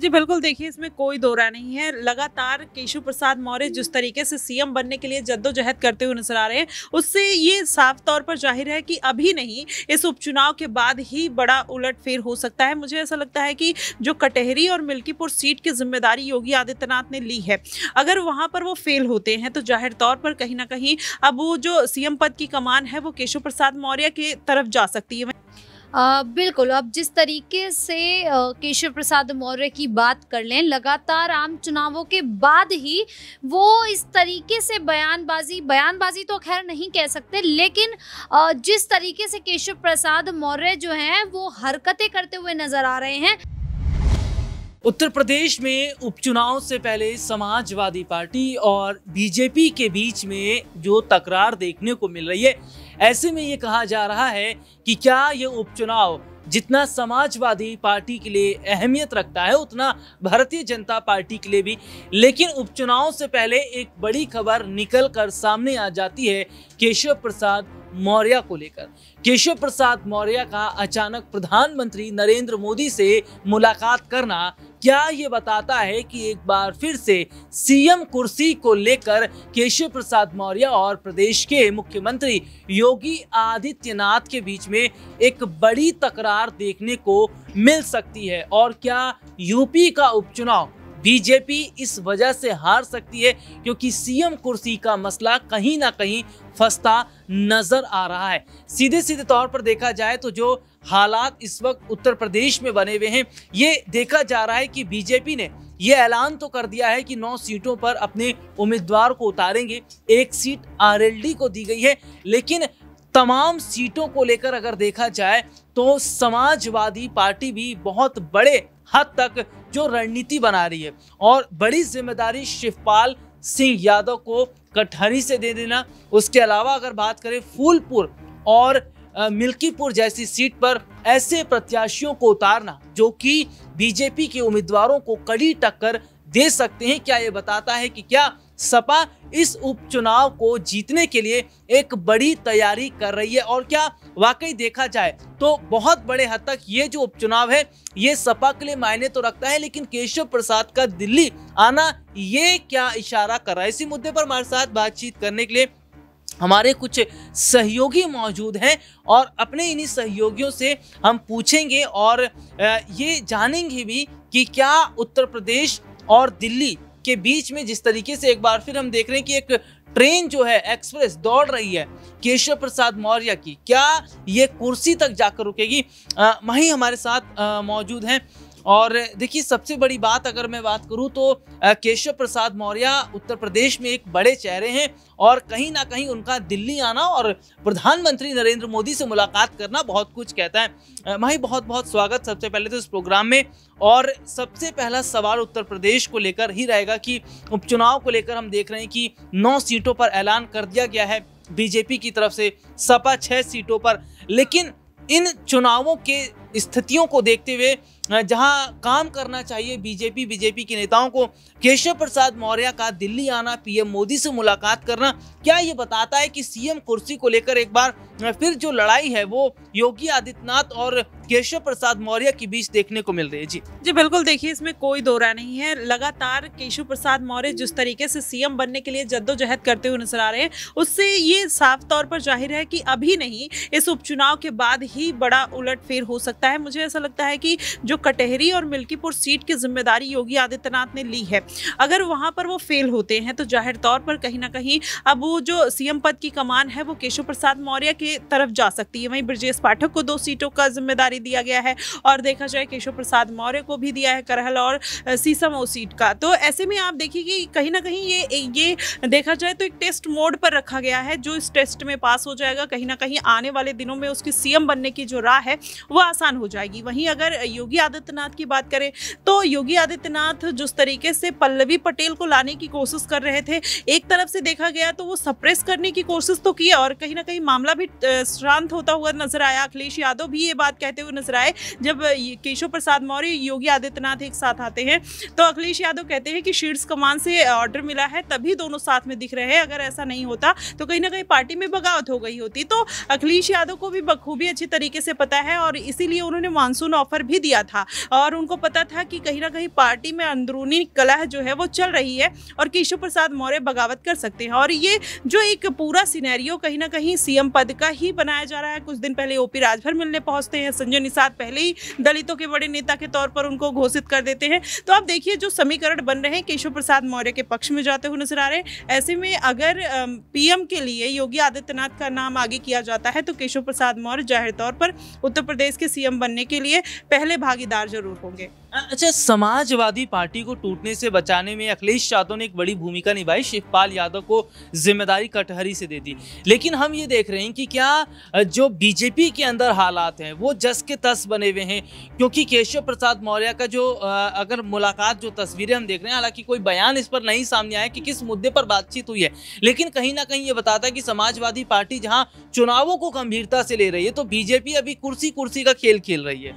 जी बिल्कुल देखिए इसमें कोई दोरा नहीं है लगातार केशव प्रसाद मौर्य जिस तरीके से सीएम बनने के लिए जद्दोजहद करते हुए नजर आ रहे हैं उससे ये साफ तौर पर जाहिर है कि अभी नहीं इस उपचुनाव के बाद ही बड़ा उलटफेर हो सकता है मुझे ऐसा लगता है कि जो कटहरी और मिल्कीपुर सीट की जिम्मेदारी योगी आदित्यनाथ ने ली है अगर वहाँ पर वो फेल होते हैं तो जाहिर तौर पर कहीं ना कहीं अब वो जो सीएम पद की कमान है वो केशव प्रसाद मौर्य के तरफ जा सकती है आ, बिल्कुल अब जिस तरीके से केशव प्रसाद मौर्य की बात कर लें लगातार आम चुनावों के बाद ही वो इस तरीके से बयानबाजी बयानबाजी तो खैर नहीं कह सकते लेकिन आ, जिस तरीके से केशव प्रसाद मौर्य जो हैं वो हरकतें करते हुए नज़र आ रहे हैं उत्तर प्रदेश में उपचुनाव से पहले समाजवादी पार्टी और बीजेपी के बीच में जो तकरार देखने को मिल रही है ऐसे में ये कहा जा रहा है कि क्या ये उपचुनाव जितना समाजवादी पार्टी के लिए अहमियत रखता है उतना भारतीय जनता पार्टी के लिए भी लेकिन उपचुनाव से पहले एक बड़ी खबर निकल कर सामने आ जाती है केशव प्रसाद मौर्य को लेकर केशव प्रसाद मौर्य का अचानक प्रधानमंत्री नरेंद्र मोदी से मुलाकात करना क्या ये बताता है कि एक बार फिर से सीएम कुर्सी को लेकर केशव प्रसाद मौर्य और प्रदेश के मुख्यमंत्री योगी आदित्यनाथ के बीच में एक बड़ी तकरार देखने को मिल सकती है और क्या यूपी का उपचुनाव बीजेपी इस वजह से हार सकती है क्योंकि सीएम कुर्सी का मसला कहीं ना कहीं फंसता नजर आ रहा है सीधे सीधे तौर पर देखा जाए तो जो हालात इस वक्त उत्तर प्रदेश में बने हुए हैं ये देखा जा रहा है कि बीजेपी ने ये ऐलान तो कर दिया है कि नौ सीटों पर अपने उम्मीदवार को उतारेंगे एक सीट आरएलडी को दी गई है लेकिन तमाम सीटों को लेकर अगर देखा जाए तो समाजवादी पार्टी भी बहुत बड़े हद तक जो रणनीति बना रही है और बड़ी जिम्मेदारी शिवपाल सिंह यादव को कटहरी से दे देना उसके अलावा अगर बात करें फूलपुर और मिल्कीपुर जैसी सीट पर ऐसे प्रत्याशियों को उतारना जो कि बीजेपी के उम्मीदवारों को कड़ी टक्कर दे सकते हैं क्या ये बताता है कि क्या सपा इस उपचुनाव को जीतने के लिए एक बड़ी तैयारी कर रही है और क्या वाकई देखा जाए तो बहुत बड़े हद तक ये जो उपचुनाव है ये सपा के लिए मायने तो रखता है लेकिन केशव प्रसाद का दिल्ली आना ये क्या इशारा कर रहा है इसी मुद्दे पर हमारे साथ बातचीत करने के लिए हमारे कुछ सहयोगी मौजूद हैं और अपने इन्हीं सहयोगियों से हम पूछेंगे और ये जानेंगे भी कि क्या उत्तर प्रदेश और दिल्ली के बीच में जिस तरीके से एक बार फिर हम देख रहे हैं कि एक ट्रेन जो है एक्सप्रेस दौड़ रही है केशव प्रसाद मौर्य की क्या ये कुर्सी तक जाकर रुकेगी वहीं हमारे साथ मौजूद हैं और देखिए सबसे बड़ी बात अगर मैं बात करूं तो केशव प्रसाद मौर्य उत्तर प्रदेश में एक बड़े चेहरे हैं और कहीं ना कहीं उनका दिल्ली आना और प्रधानमंत्री नरेंद्र मोदी से मुलाकात करना बहुत कुछ कहता है माही बहुत बहुत स्वागत सबसे पहले तो इस प्रोग्राम में और सबसे पहला सवाल उत्तर प्रदेश को लेकर ही रहेगा कि उपचुनाव को लेकर हम देख रहे हैं कि नौ सीटों पर ऐलान कर दिया गया है बीजेपी की तरफ से सपा छः सीटों पर लेकिन इन चुनावों के स्थितियों को देखते हुए जहां काम करना चाहिए बीजेपी बीजेपी के नेताओं को केशव प्रसाद मौर्य का दिल्ली आना पीएम मोदी से मुलाकात करना क्या ये बताता है कि सीएम कुर्सी को लेकर एक बार फिर जो लड़ाई है वो योगी आदित्यनाथ और केशव प्रसाद मौर्य के बीच देखने को मिल रही है जी जी बिल्कुल देखिए इसमें कोई दौरा नहीं है लगातार केशव प्रसाद मौर्य जिस तरीके से सीएम बनने के लिए जद्दोजहद करते हुए नजर आ रहे हैं उससे ये साफ तौर पर जाहिर है कि अभी नहीं इस उपचुनाव के बाद ही बड़ा उलट हो सकता है मुझे ऐसा लगता है कि जो कटहरी और मिल्कीपुर सीट की जिम्मेदारी योगी आदित्यनाथ ने ली है अगर वहां पर वो फेल होते हैं तो जाहिर तौर पर कहीं ना कहीं अब वो जो सीएम पद की कमान है वो केशव प्रसाद मौर्य के तरफ जा सकती है वहीं ब्रजेश पाठक को दो सीटों का जिम्मेदारी दिया गया है और देखा जाए केशव प्रसाद मौर्य को भी दिया है करहल और सीसमो सीट का तो ऐसे में आप देखिए कि कहीं ना कहीं ये ये देखा जाए तो एक टेस्ट मोड पर रखा गया है जो इस टेस्ट में पास हो जाएगा कहीं ना कहीं आने वाले दिनों में उसकी सीएम बनने की जो राह है वो आसान हो जाएगी वहीं अगर योगी आदित्यनाथ की बात करें तो योगी आदित्यनाथ जिस तरीके से पल्लवी पटेल को लाने की कोशिश कर रहे थे एक तरफ से देखा गया तो वो सप्रेस करने की कोशिश तो की और कहीं ना कहीं मामला भी शांत होता हुआ नजर आया अखिलेश यादव भी ये बात कहते हुए नजर आए जब केशव प्रसाद मौर्य योगी आदित्यनाथ एक साथ आते हैं तो अखिलेश यादव कहते हैं कि शीर्ष कमान से ऑर्डर मिला है तभी दोनों साथ में दिख रहे हैं अगर ऐसा नहीं होता तो कहीं ना कहीं पार्टी में बगावत हो गई होती तो अखिलेश यादव को भी बखूबी अच्छी तरीके से पता है और इसीलिए उन्होंने मानसून ऑफर भी दिया था था और उनको पता था कि कहीं ना कहीं पार्टी में अंदरूनी कलह जो है वो चल रही है और केशव प्रसाद मौर्य बगावत कर सकते हैं और ये जो एक पूरा सीनैरियो कहीं ना कहीं सीएम पद का ही बनाया जा रहा है कुछ दिन पहले ओपी राजभर मिलने पहुंचते हैं संजय निषाद पहले ही दलितों के बड़े नेता के तौर पर उनको घोषित कर देते हैं तो आप देखिए जो समीकरण बन रहे हैं केशव प्रसाद मौर्य के पक्ष में जाते हुए नजर आ रहे हैं ऐसे में अगर पीएम के लिए योगी आदित्यनाथ का नाम आगे किया जाता है तो केशव प्रसाद मौर्य जाहिर तौर पर उत्तर प्रदेश के सीएम बनने के लिए पहले भाग भागीदार जरूर होंगे अच्छा समाजवादी पार्टी को टूटने से बचाने में अखिलेश यादव ने एक बड़ी भूमिका निभाई शिवपाल यादव को जिम्मेदारी कटहरी से दे दी लेकिन हम ये देख रहे हैं कि क्या जो बीजेपी के अंदर हालात हैं वो जस के तस बने हुए हैं क्योंकि केशव प्रसाद मौर्य का जो अगर मुलाकात जो तस्वीरें हम देख रहे हैं हालांकि कोई बयान इस पर नहीं सामने आया कि किस मुद्दे पर बातचीत हुई है लेकिन कहीं ना कहीं ये बताता है कि समाजवादी पार्टी जहाँ चुनावों को गंभीरता से ले रही है तो बीजेपी अभी कुर्सी कुर्सी का खेल खेल रही है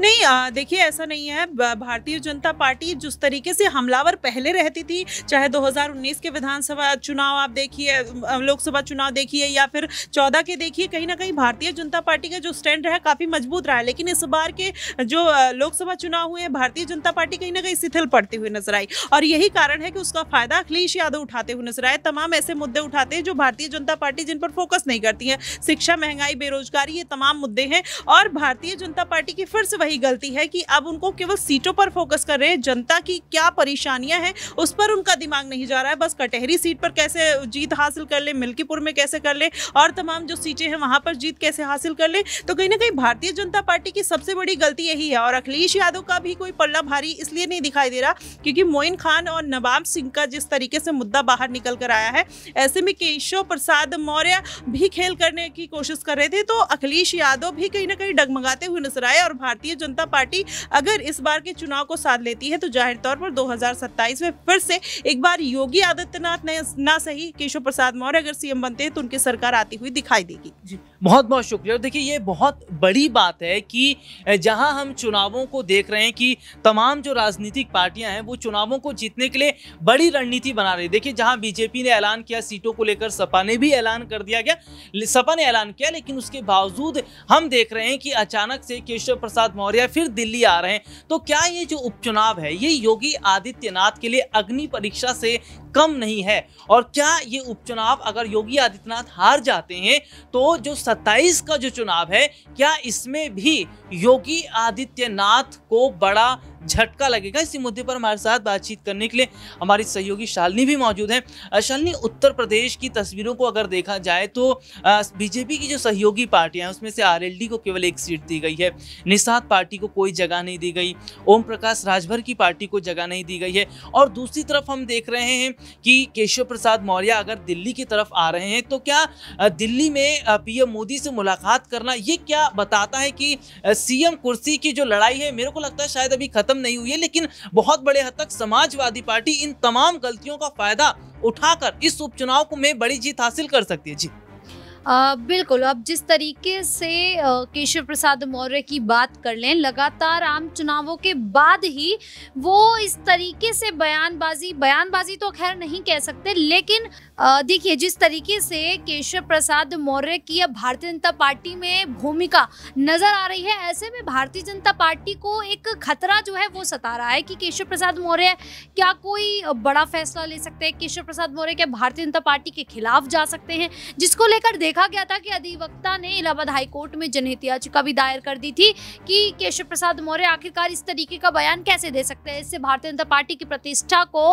नहीं देखिए ऐसा नहीं है भारतीय जनता पार्टी जिस तरीके से हमलावर पहले रहती थी चाहे 2019 के विधानसभा चुनाव आप देखिए लोकसभा चुनाव देखिए या फिर 14 के देखिए कहीं ना कहीं भारतीय जनता पार्टी का जो स्टैंड रहा काफ़ी मजबूत रहा है लेकिन इस बार के जो लोकसभा चुनाव हुए भारतीय जनता पार्टी कहीं ना कहीं शिथिल पड़ती हुई नजर आई और यही कारण है कि उसका फायदा अखिलेश यादव उठाते हुए नजर आए तमाम ऐसे मुद्दे उठाते हैं जो भारतीय जनता पार्टी जिन पर फोकस नहीं करती है शिक्षा महंगाई बेरोजगारी ये तमाम मुद्दे हैं और भारतीय जनता पार्टी की फिर से वही गलती है कि अब उनको केवल सीटों पर फोकस कर रहे हैं जनता की क्या परेशानियां हैं उस पर उनका दिमाग नहीं जा रहा है बस कटहरी सीट पर कैसे जीत हासिल कर ले मिल्कीपुर में कैसे कर ले और तमाम जो सीटें हैं वहां पर जीत कैसे हासिल कर ले तो कहीं ना कहीं भारतीय जनता पार्टी की सबसे बड़ी गलती यही है और अखिलेश यादव का भी कोई पल्ला भारी इसलिए नहीं दिखाई दे रहा क्योंकि मोइन खान और नवाब सिंह का जिस तरीके से मुद्दा बाहर निकल कर आया है ऐसे में केशव प्रसाद मौर्य भी खेल करने की कोशिश कर रहे थे तो अखिलेश यादव भी कहीं ना कहीं डगमगाते हुए नजर आए और भारतीय जनता पार्टी अगर इस बार के चुनाव को साथ लेती है तो जाहिर तौर पर 2027 में फिर से एक बार योगी आदित्यनाथ ने ना सही केशव प्रसाद मौर्य अगर सीएम बनते हैं तो उनकी सरकार आती हुई दिखाई देगी जी बहुत बहुत शुक्रिया देखिए ये बहुत बड़ी बात है कि जहां हम चुनावों को देख रहे हैं कि तमाम जो राजनीतिक पार्टियां हैं वो चुनावों को जीतने के लिए बड़ी रणनीति बना रही देखिए जहां बीजेपी ने ऐलान किया सीटों को लेकर सपा ने भी ऐलान कर दिया गया सपा ने ऐलान किया लेकिन उसके बावजूद हम देख रहे हैं कि अचानक से केशव प्रसाद मौर्य फिर दिल्ली आ रहे हैं तो तो क्या ये जो उपचुनाव है ये योगी आदित्यनाथ के लिए अग्नि परीक्षा से कम नहीं है और क्या ये उपचुनाव अगर योगी आदित्यनाथ हार जाते हैं तो जो 27 का जो चुनाव है क्या इसमें भी योगी आदित्यनाथ को बड़ा झटका लगेगा इसी मुद्दे पर हमारे साथ बातचीत करने के लिए हमारी सहयोगी शालिनी भी मौजूद है शालिनी उत्तर प्रदेश की तस्वीरों को अगर देखा जाए तो बीजेपी की जो सहयोगी पार्टियां हैं उसमें से आरएलडी को केवल एक सीट दी गई है निषाद पार्टी को कोई जगह नहीं दी गई ओम प्रकाश राजभर की पार्टी को जगह नहीं दी गई है और दूसरी तरफ हम देख रहे हैं कि केशव प्रसाद मौर्य अगर दिल्ली की तरफ आ रहे हैं तो क्या दिल्ली में पीएम मोदी से मुलाकात करना ये क्या बताता है कि सीएम कुर्सी की जो लड़ाई है मेरे को लगता है शायद अभी खत्म खत्म नहीं हुई है लेकिन बहुत बड़े हद तक समाजवादी पार्टी इन तमाम गलतियों का फायदा उठाकर इस उपचुनाव को में बड़ी जीत हासिल कर सकती है जी आ, बिल्कुल अब जिस तरीके से केशव प्रसाद मौर्य की बात कर लें लगातार आम चुनावों के बाद ही वो इस तरीके से बयानबाजी बयानबाजी तो खैर नहीं कह सकते लेकिन देखिए जिस तरीके से केशव प्रसाद मौर्य की अब भारतीय जनता पार्टी में भूमिका नजर आ रही है ऐसे में भारतीय जनता पार्टी को एक खतरा जो है वो सता रहा है कि केशव प्रसाद मौर्य क्या कोई बड़ा फैसला ले सकते हैं केशव प्रसाद मौर्य क्या भारतीय जनता पार्टी के खिलाफ जा सकते हैं जिसको लेकर देख देखा गया था कि अधिवक्ता ने इलाहाबाद हाईकोर्ट में जनहित याचिका भी दायर कर दी थी कि केशव प्रसाद मौर्य आखिरकार इस तरीके का बयान कैसे दे सकते हैं इससे भारतीय जनता पार्टी की प्रतिष्ठा को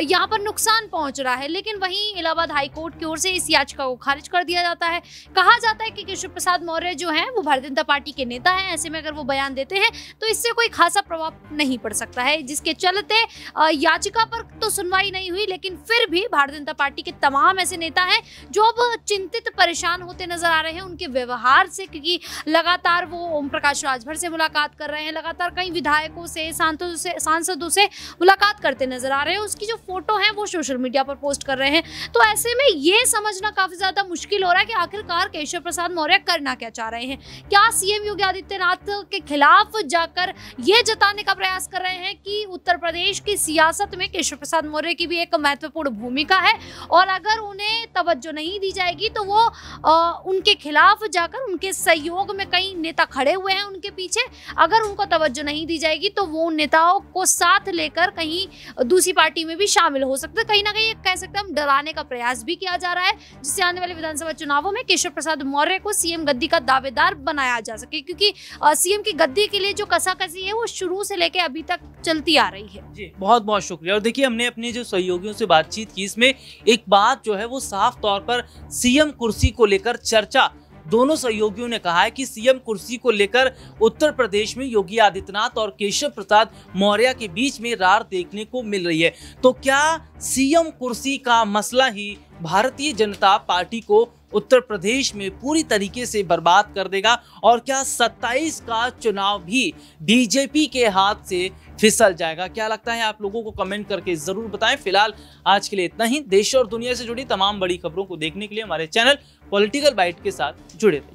यहाँ पर नुकसान पहुंच रहा है लेकिन वहीं इलाहाबाद हाईकोर्ट की ओर से इस याचिका को खारिज कर दिया जाता है कहा जाता है कि केशव प्रसाद मौर्य जो है वो भारतीय जनता पार्टी के नेता है ऐसे में अगर वो बयान देते हैं तो इससे कोई खासा प्रभाव नहीं पड़ सकता है जिसके चलते याचिका पर तो सुनवाई नहीं हुई लेकिन फिर भी भारतीय जनता पार्टी के तमाम ऐसे नेता हैं जो अब चिंतित परेशान परेशान होते नजर आ रहे हैं उनके व्यवहार से क्योंकि लगातार वो ओम प्रकाश राजभर से मुलाकात कर रहे हैं लगातार कई विधायकों से सांसदों से सांसदों से मुलाकात करते नजर आ रहे हैं उसकी जो फोटो है वो सोशल मीडिया पर पोस्ट कर रहे हैं तो ऐसे में ये समझना काफी ज्यादा मुश्किल हो रहा है कि आखिरकार केशव प्रसाद मौर्य करना क्या चाह रहे हैं क्या सीएम योगी आदित्यनाथ के खिलाफ जाकर यह जताने का प्रयास कर रहे हैं कि उत्तर प्रदेश की सियासत में केशव प्रसाद मौर्य की भी एक महत्वपूर्ण भूमिका है और अगर उन्हें तवज्जो नहीं दी जाएगी तो वो उनके खिलाफ जाकर उनके सहयोग में कई नेता खड़े हुए हैं उनके पीछे अगर उनको तवज्जो नहीं दी जाएगी तो वो उन नेताओं को साथ लेकर कहीं दूसरी पार्टी में भी शामिल हो सकते कहीं ना कहीं कह सकते हैं हम डराने का प्रयास भी किया जा रहा है जिससे आने वाले विधानसभा चुनावों में केशव प्रसाद मौर्य को सीएम गद्दी का दावेदार बनाया जा सके क्योंकि सीएम की गद्दी के लिए जो कसी है वो शुरू से लेकर अभी तक चलती आ रही है जी बहुत बहुत शुक्रिया और देखिए हमने अपने जो सहयोगियों से बातचीत की इसमें एक बात जो है वो साफ तौर पर सीएम कुर्सी को को लेकर चर्चा दोनों सहयोगियों ने कहा है कि सीएम कुर्सी को लेकर उत्तर प्रदेश में योगी आदित्यनाथ और केशव प्रसाद मौर्य के बीच में रार देखने को मिल रही है तो क्या सीएम कुर्सी का मसला ही भारतीय जनता पार्टी को उत्तर प्रदेश में पूरी तरीके से बर्बाद कर देगा और क्या 27 का चुनाव भी बीजेपी के हाथ से फिसल जाएगा क्या लगता है आप लोगों को कमेंट करके ज़रूर बताएं फिलहाल आज के लिए इतना ही देश और दुनिया से जुड़ी तमाम बड़ी खबरों को देखने के लिए हमारे चैनल पॉलिटिकल बाइट के साथ जुड़े रहिए